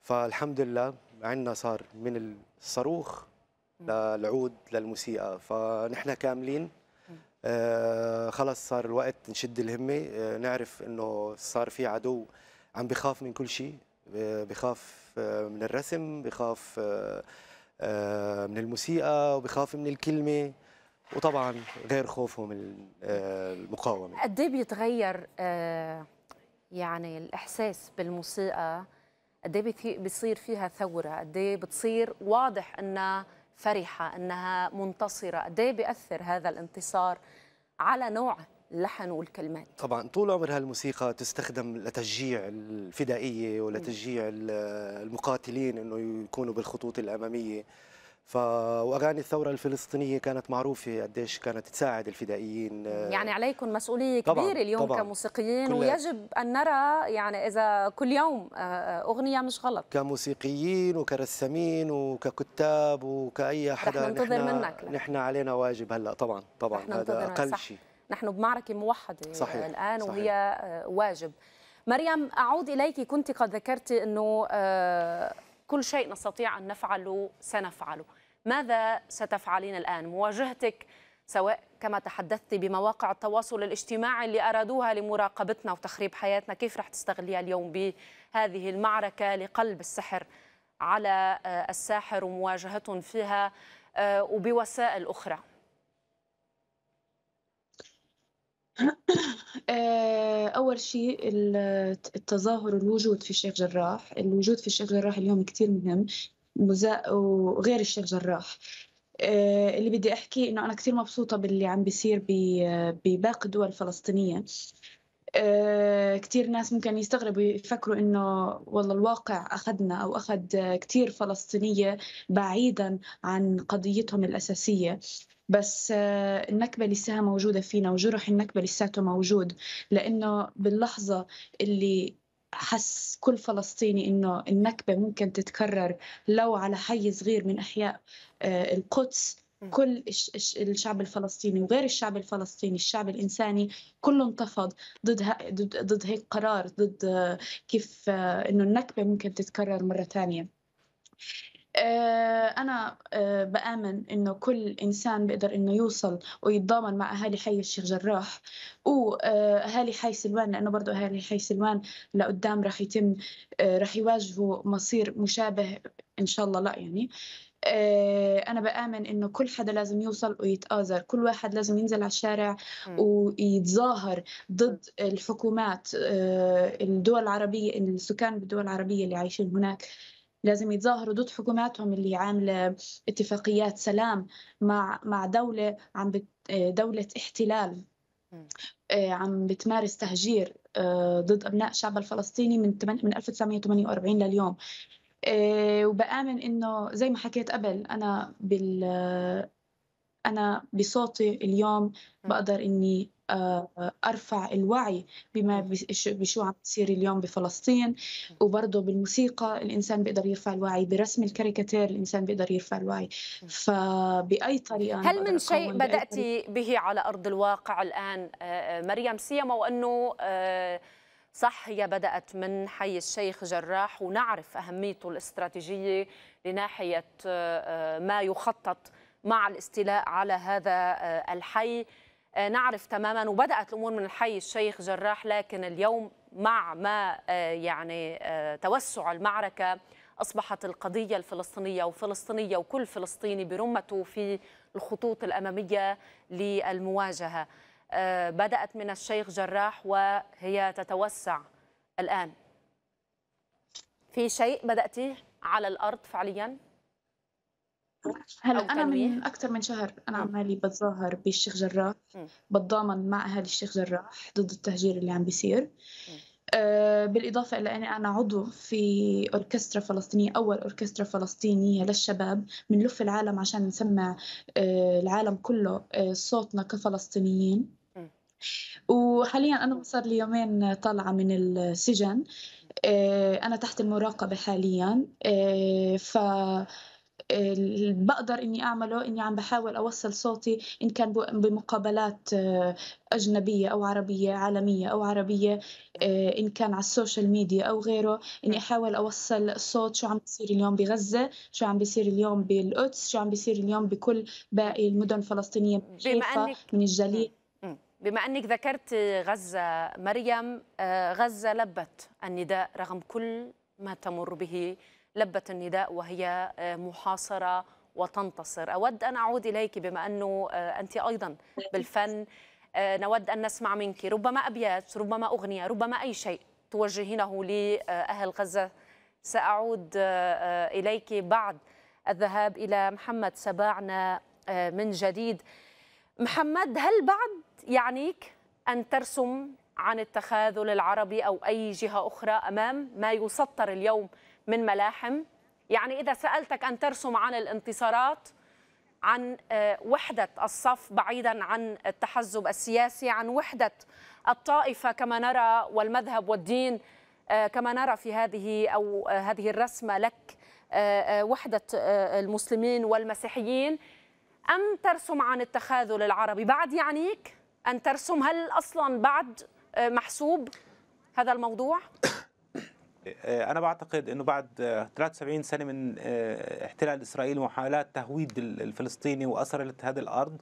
[SPEAKER 4] فالحمد لله عندنا صار من الصاروخ للعود للموسيقى فنحن كاملين آه، خلص صار الوقت نشد الهمه آه، نعرف انه صار في عدو عم بخاف من كل شيء آه، بخاف من الرسم بخاف من الموسيقى وبخاف من الكلمه وطبعا غير خوفه من المقاومه
[SPEAKER 1] قد ايه بيتغير يعني الاحساس بالموسيقى قد ايه بيصير فيها ثوره قد ايه بتصير واضح انها فرحه انها منتصره قد ايه بياثر هذا الانتصار على نوع اللحن والكلمات
[SPEAKER 4] طبعا طول عمر هالموسيقى تستخدم لتشجيع الفدائيه ولتشجيع المقاتلين انه يكونوا بالخطوط الاماميه ف واغاني الثوره الفلسطينيه كانت معروفه قديش كانت تساعد الفدائيين آه، يعني
[SPEAKER 1] عليكم مسؤوليه كبيره طبعًا اليوم طبعًا كموسيقيين ويجب ان نرى يعني اذا كل يوم آه، آه، اغنيه مش غلط
[SPEAKER 4] كموسيقيين وكرسامين وككتاب وكاي حدا ننتظر نحن منك نحن علينا واجب هلا طبعا طبعا هذا اقل شيء
[SPEAKER 1] نحن بمعركه موحده صحيح. الان صحيح. وهي واجب مريم اعود اليك كنت قد ذكرت انه كل شيء نستطيع أن نفعله سنفعله ماذا ستفعلين الآن؟ مواجهتك سواء كما تحدثت بمواقع التواصل الاجتماعي اللي أرادوها لمراقبتنا وتخريب حياتنا كيف رح تستغليها اليوم بهذه المعركة لقلب السحر على آه، الساحر ومواجهتهم فيها آه، وبوسائل أخرى
[SPEAKER 2] آه، أول شيء التظاهر الوجود في الشيخ جراح الوجود في الشيخ جراح اليوم كتير مهم وغير الشيخ جراح آه، اللي بدي أحكيه إنه أنا كتير مبسوطة باللي عم بيصير بباقي الدول الفلسطينية آه، كتير ناس ممكن يستغربوا يفكروا إنه والله الواقع أخذنا أو أخذ كتير فلسطينية بعيدا عن قضيتهم الأساسية بس آه، النكبة لساها موجودة فينا وجرح النكبة لساته موجود لأنه باللحظة اللي حس كل فلسطيني انه النكبه ممكن تتكرر لو على حي صغير من احياء آه، القدس كل الشعب الفلسطيني وغير الشعب الفلسطيني الشعب الإنساني كله انتفض ضد ضد هيك قرار ضد آه، كيف إنه النكبة ممكن تتكرر مرة ثانية آه، أنا آه، بآمن إنه كل إنسان بيقدر إنه يوصل ويتضامن مع أهالي حي الشيخ جراح وأهالي آه، حي سلوان لأنه برضه أهالي حي سلوان لقدام رح يتم رح يواجهوا مصير مشابه إن شاء الله لا يعني أنا بآمن إنه كل حدا لازم يوصل ويتآزر كل واحد لازم ينزل على الشارع ويتظاهر ضد الحكومات الدول العربية السكان بالدول العربية اللي عايشين هناك لازم يتظاهروا ضد حكوماتهم اللي عامله اتفاقيات سلام مع مع دوله عم آه، دوله احتلال آه، عم بتمارس تهجير آه، ضد ابناء الشعب الفلسطيني من من 1948 لليوم وبآمن انه زي ما حكيت قبل انا بال انا بصوتي اليوم بقدر اني آه، ارفع الوعي بما بشو عم بتصير اليوم بفلسطين وبرضه بالموسيقى الانسان بيقدر يرفع الوعي برسم الكاريكاتير الانسان بيقدر يرفع الوعي فباي طريقه هل من شيء بدات
[SPEAKER 1] به على ارض الواقع الان آه، آه، مريم سيما وانه صح هي بدأت من حي الشيخ جراح ونعرف أهميته الاستراتيجية لناحية ما يخطط مع الاستيلاء على هذا الحي آه، نعرف تماما وبدات الامور من الحي الشيخ جراح لكن اليوم مع ما آه، يعني آه، توسع المعركه اصبحت القضيه الفلسطينيه وفلسطينيه وكل فلسطيني برمته في الخطوط الاماميه للمواجهه بدات من الشيخ جراح وهي تتوسع الان في شيء بداتيه على الارض فعليا
[SPEAKER 2] هلا انا من اكثر من شهر انا عمالي بتظاهر بالشيخ جراح بتضامن مع اهالي الشيخ جراح ضد التهجير اللي عم بيصير آه، بالإضافة إلى أني أنا عضو في أوركسترا فلسطينية أول أوركسترا فلسطينية للشباب بنلف العالم عشان نسمع آه، العالم كله آه، صوتنا كفلسطينيين وحاليا أنا صار لي يومين طالعة من السجن أنا تحت المراقبة حاليا ف اللي بقدر اني اعمله اني عم بحاول اوصل صوتي ان كان بمقابلات آه، اجنبيه او عربيه عالميه او عربيه آه، ان كان على السوشيال ميديا او غيره اني احاول اوصل صوت شو عم بيصير اليوم بغزه شو عم بيصير اليوم بالقدس شو عم بيصير اليوم بكل باقي المدن الفلسطينيه بما انك من الجليل بما انك
[SPEAKER 1] ذكرت غزه مريم آه، غزه لبت النداء رغم كل ما تمر به لبت النداء وهي آه، محاصرة وتنتصر أود أن أعود إليك بما أنه آه، أنت أيضا بالفن آه، نود أن نسمع منك ربما أبيات ربما أغنية ربما أي شيء توجهينه لأهل غزة سأعود إليك بعد الذهاب إلى محمد سباعنا من جديد محمد هل بعد يعنيك أن ترسم عن التخاذل العربي أو أي جهة أخرى أمام ما يسطر اليوم من ملاحم يعني إذا سألتك أن ترسم عن الانتصارات عن آه، وحدة الصف بعيدا عن التحزب السياسي عن وحدة الطائفة كما نرى والمذهب والدين آه، كما نرى في هذه أو آه، هذه الرسمة لك وحدة المسلمين والمسيحيين أم ترسم عن التخاذل العربي بعد يعنيك أن ترسم هل أصلا بعد محسوب هذا الموضوع؟
[SPEAKER 3] آه، انا بعتقد انه بعد 73 آه، سنه من آه، احتلال اسرائيل ومحاولات تهويد الفلسطيني واثر هذه الارض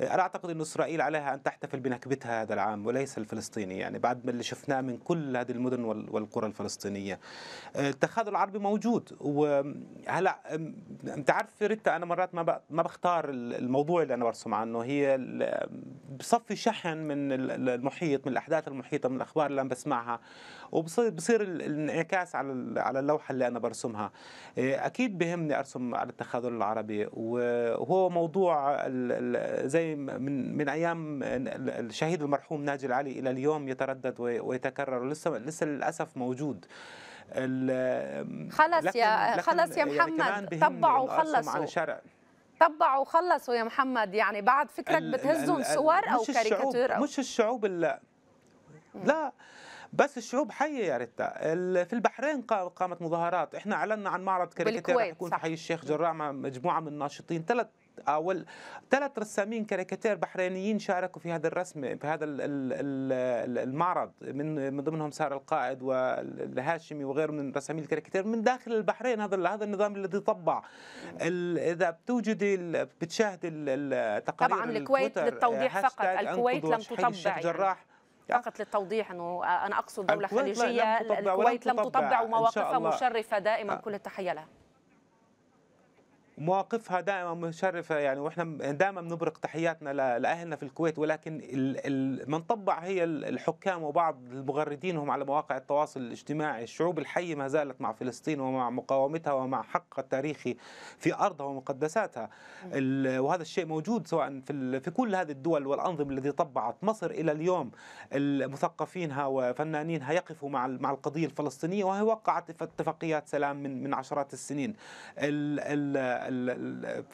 [SPEAKER 3] انا اعتقد ان اسرائيل عليها ان تحتفل بنكبتها هذا العام وليس الفلسطيني يعني بعد ما اللي شفناه من كل هذه المدن والقرى الفلسطينيه التخاذل العربي موجود وهلا انت عارف ريتا انا مرات ما ما بختار الموضوع اللي انا برسم عنه هي بصفي شحن من المحيط من الاحداث المحيطه من الاخبار اللي انا بسمعها وبصير الانعكاس على على اللوحه اللي انا برسمها إيه، اكيد بهمني ارسم على التخاذل العربي وهو موضوع زي من من ايام الشهيد المرحوم ناجي العلي الى اليوم يتردد ويتكرر ولسه لسه للاسف موجود خلص يا خلص يا يعني محمد طبعوا وخلصوا على شارع
[SPEAKER 1] طبعوا وخلصوا يا محمد يعني بعد فكرك بتهزهم صور او كاريكاتير مش
[SPEAKER 3] الشعوب لا لا بس الشعوب حيه يا ريتا في البحرين قامت مظاهرات احنا اعلنا عن معرض كاريكاتير يكون في حي الشيخ جراع مع مجموعه من الناشطين ثلاث أول ثلاث رسامين كاريكاتير بحرينيين شاركوا في هذا الرسم في هذا المعرض من من ضمنهم سار القائد والهاشمي وغيره من رسامين الكاريكاتير من داخل البحرين هذا هذا النظام الذي طبع اذا بتوجدي بتشاهدي التقارير طبعا الكويت للتوضيح فقط الكويت لم تطبع الشيخ يعني. جراح
[SPEAKER 1] فقط للتوضيح انه انا اقصد دوله خليجيه الكويت لم تطبع, لم تطبع مشرفه دائما آه. كل التحيه لها
[SPEAKER 3] مواقفها دائما مشرفه يعني واحنا دائما بنبرق تحياتنا لاهلنا في الكويت ولكن من طبع هي الحكام وبعض المغردين هم على مواقع التواصل الاجتماعي الشعوب الحيه ما زالت مع فلسطين ومع مقاومتها ومع حقها التاريخي في ارضها ومقدساتها وهذا الشيء موجود سواء في في كل هذه الدول والانظمه التي طبعت مصر الى اليوم مثقفينها وفنانينها يقفوا مع مع القضيه الفلسطينيه وهي وقعت اتفاقيات سلام من من عشرات السنين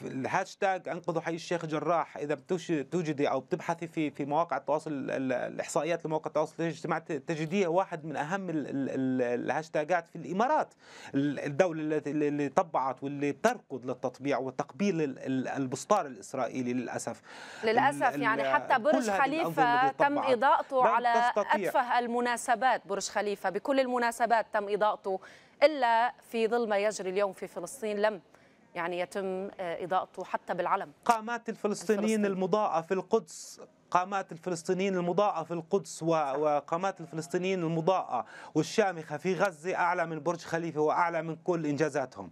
[SPEAKER 3] الهاشتاج انقذوا حي الشيخ جراح اذا بتوجدي او بتبحثي في في مواقع التواصل الاحصائيات لمواقع التواصل الاجتماعي تجديه واحد من اهم الهاشتاجات في الامارات الدوله اللي طبعت واللي تركض للتطبيع وتقبيل البسطار الاسرائيلي للاسف للاسف يعني حتى برج خليفه تم اضاءته على اتفه
[SPEAKER 1] المناسبات برج خليفه بكل المناسبات تم اضاءته الا في ظل ما يجري اليوم في فلسطين لم يعني يتم آه، إضاءته حتى
[SPEAKER 3] بالعلم قامات الفلسطينيين المضاءة في القدس قامات الفلسطينيين المضاءة في القدس وقامات الفلسطينيين المضاءة والشامخة في غزة أعلى من برج خليفة وأعلى من كل إنجازاتهم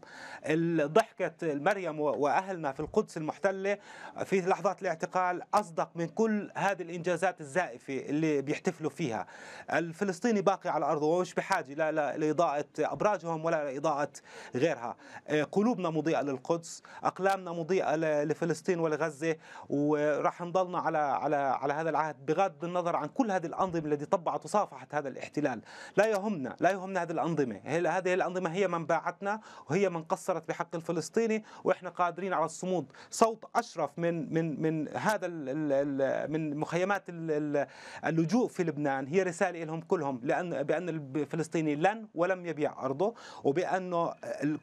[SPEAKER 3] ضحكة مريم وأهلنا في القدس المحتلة في لحظات الاعتقال أصدق من كل هذه الإنجازات الزائفة اللي بيحتفلوا فيها الفلسطيني باقي على أرضه ومش بحاجة لا, لا لإضاءة أبراجهم ولا لإضاءة غيرها آه، قلوبنا مضيئة للقدس أقلامنا مضيئة لفلسطين ولغزة وراح نضلنا على على على هذا العهد بغض النظر عن كل هذه الأنظمة التي طبعت وصافحت هذا الاحتلال لا يهمنا لا يهمنا هذه الأنظمة هذه الأنظمة هي من باعتنا وهي من قصرت بحق الفلسطيني وإحنا قادرين على الصمود صوت أشرف من من من هذا الـ الـ من مخيمات اللجوء في لبنان هي رسالة لهم كلهم لأن بأن الفلسطيني لن ولم يبيع أرضه وبأنه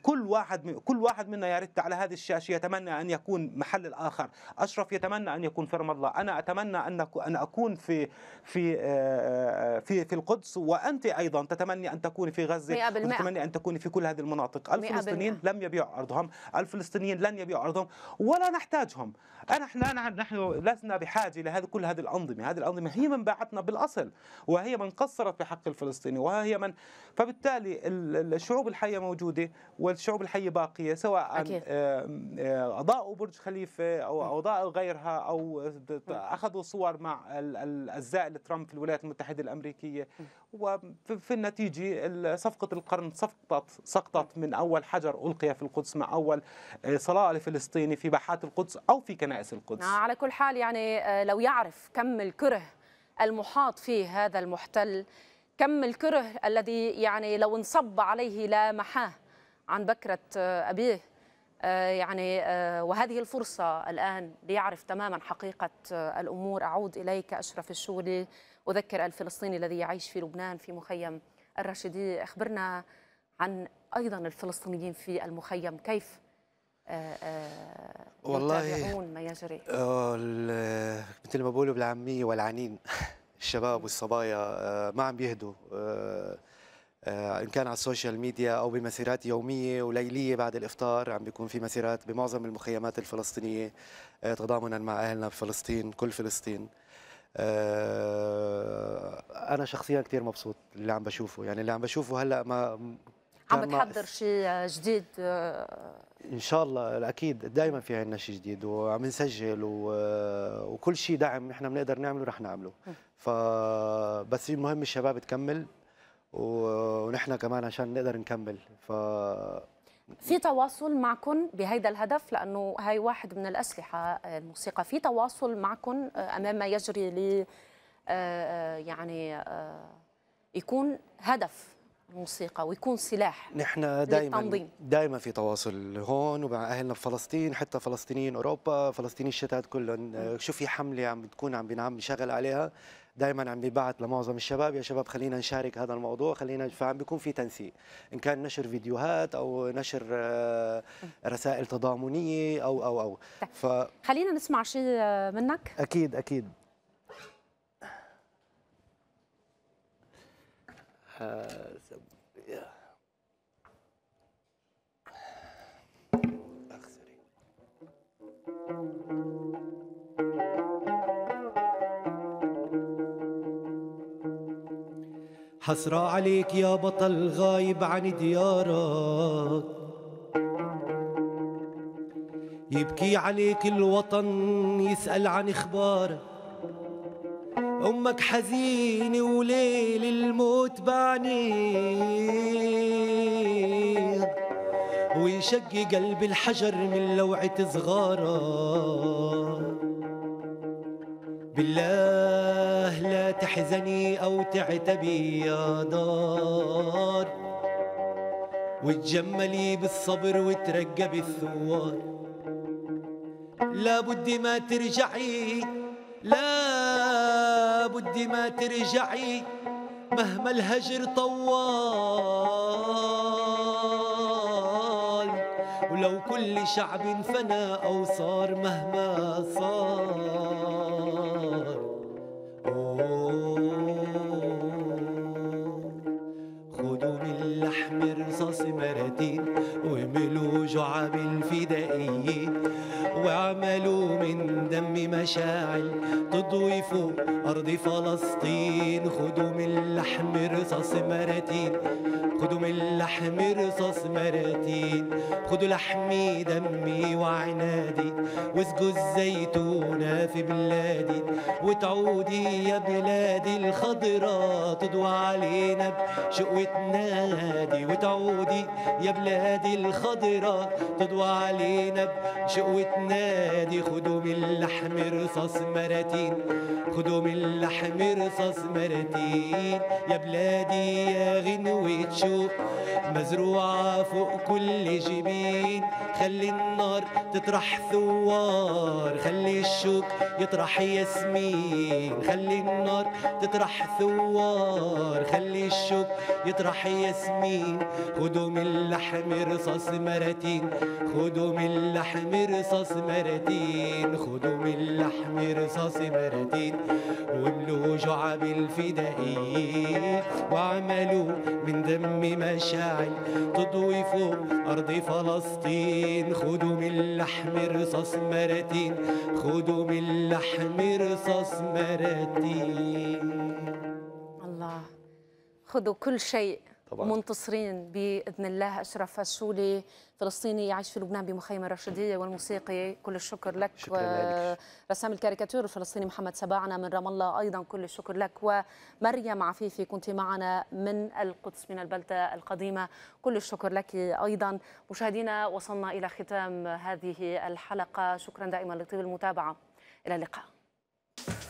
[SPEAKER 3] كل واحد كل واحد منا يا ريت على هذه الشاشة يتمنى أن يكون محل الآخر أشرف يتمنى أن يكون فرم الله أنا أتمنى اتمنى ان ان اكون في في آه، آه، في في القدس وانت ايضا تتمنى ان تكوني في غزه تتمني ان تكوني في كل هذه المناطق الفلسطينيين لم يبيعوا ارضهم الفلسطينيين لن يبيعوا ارضهم ولا نحتاجهم نحن نحن لسنا بحاجه لهذه كل هذه الانظمه هذه الانظمه هي من باعتنا بالاصل وهي من قصرت في حق الفلسطيني وهي من فبالتالي الشعوب الحيه موجوده والشعوب الحيه باقيه سواء أكيد. اضاءوا آه، برج خليفه او اضاءوا غيرها او اخذوا اخذوا صور مع الزائل ترامب في الولايات المتحده الامريكيه وفي النتيجه صفقه القرن سقطت سقطت من اول حجر القي في القدس مع اول آه، صلاة لفلسطيني في باحات القدس او في كنائس القدس آه،
[SPEAKER 1] على كل حال يعني آه، لو يعرف كم الكره المحاط فيه هذا المحتل كم الكره الذي يعني لو انصب عليه لا محاه عن بكرة أبيه آه، يعني آه، وهذه الفرصة الآن ليعرف تماما حقيقة آه، الأمور أعود إليك أشرف الشولي أذكر الفلسطيني الذي يعيش في لبنان في مخيم الراشدي أخبرنا عن أيضا الفلسطينيين في المخيم كيف والله ما يجري
[SPEAKER 4] مثل ما بقولوا بالعامية والعنين الشباب والصبايا ما عم بيهدوا آه، ان كان على السوشيال ميديا او بمسيرات يوميه وليليه بعد الافطار عم بيكون في مسيرات بمعظم المخيمات الفلسطينيه آه، تضامنا مع اهلنا بفلسطين كل فلسطين آه، انا شخصيا كثير مبسوط اللي عم بشوفه يعني اللي عم بشوفه هلا ما عم بتحضر
[SPEAKER 1] شيء جديد
[SPEAKER 4] ان شاء الله اكيد دائما في عندنا شيء جديد وعم نسجل و... وكل شيء دعم نحن بنقدر نعمله رح نعمله فبس المهم الشباب تكمل ونحن كمان عشان نقدر نكمل ف في
[SPEAKER 1] تواصل معكم بهذا الهدف لانه هاي واحد من الاسلحه الموسيقى في تواصل معكم امام ما يجري ل آه، آه، يعني آه، يكون هدف الموسيقى ويكون سلاح
[SPEAKER 4] نحن دائما دائما في تواصل هون ومع اهلنا بفلسطين حتى فلسطينيين اوروبا فلسطينيين الشتات كلهم شو في حمله عم بتكون عم بنعم شغل عليها دائما عم بيبعت لمعظم الشباب يا شباب خلينا نشارك هذا الموضوع خلينا فعم بيكون في تنسيق ان كان نشر فيديوهات او نشر آه، رسائل تضامنيه او او او طيب. ف...
[SPEAKER 1] خلينا نسمع شيء منك
[SPEAKER 4] اكيد اكيد آه،
[SPEAKER 5] حسرة عليك يا بطل غايب عن ديارك يبكي عليك الوطن يسأل عن إخبارك أمك حزينة وليل الموت بعنيك ويشق قلب الحجر من لوعة صغارك بالله الله لا تحزني أو تعتبي يا دار وتجملي بالصبر وترقبي الثوار لا بد ما ترجعي لا بد ما ترجعي مهما الهجر طوال ولو كل شعب فنى أو صار مهما صار اللحم رصاص مراتين وملوا جعب الفدائيين وعملوا من دم مشاعل تضوي فوق أرض فلسطين خدوا من لحم رصاص مراتين خدوا من لحم رصاص مراتين خدوا لحمي دمي وعنادي واسجوا الزيتونة في بلادي وتعودي يا بلادي الخضرا تضوى علينا بشقوتنا ونادي وتعودي يا بلادي الخضرة تضوى علينا بشقوة نادي خدوا من اللحم رصاص مرتين خدوا من اللحم رصاص مرتين يا بلادي يا غنوة شوق مزروعة فوق كل جبين خلي النار تطرح ثوار خلي الشوك يطرح ياسمين خلي النار تطرح ثوار خلي الشوك يطرح ياسمين مين خدوا من اللحم رصاص مرتين خدوا من اللحم رصاص مرتين خدوا من اللحم رصاص مرتين وملوا جعب بالفدائيين وعملوا من دم مشاعل تضوي فوق أرض فلسطين خدوا من اللحم رصاص مرتين خدوا من اللحم رصاص مرتين
[SPEAKER 1] الله خذوا كل شيء طبعا. منتصرين باذن الله اشرف الشولي فلسطيني يعيش في لبنان بمخيم الرشيديه والموسيقي كل الشكر لك ورسام الكاريكاتور الفلسطيني محمد سباعنا من رام الله ايضا كل الشكر لك ومريم عفيفي كنت معنا من القدس من البلده القديمه كل الشكر لك ايضا مشاهدينا وصلنا الى ختام هذه الحلقه شكرا دائما لطيب المتابعه الى اللقاء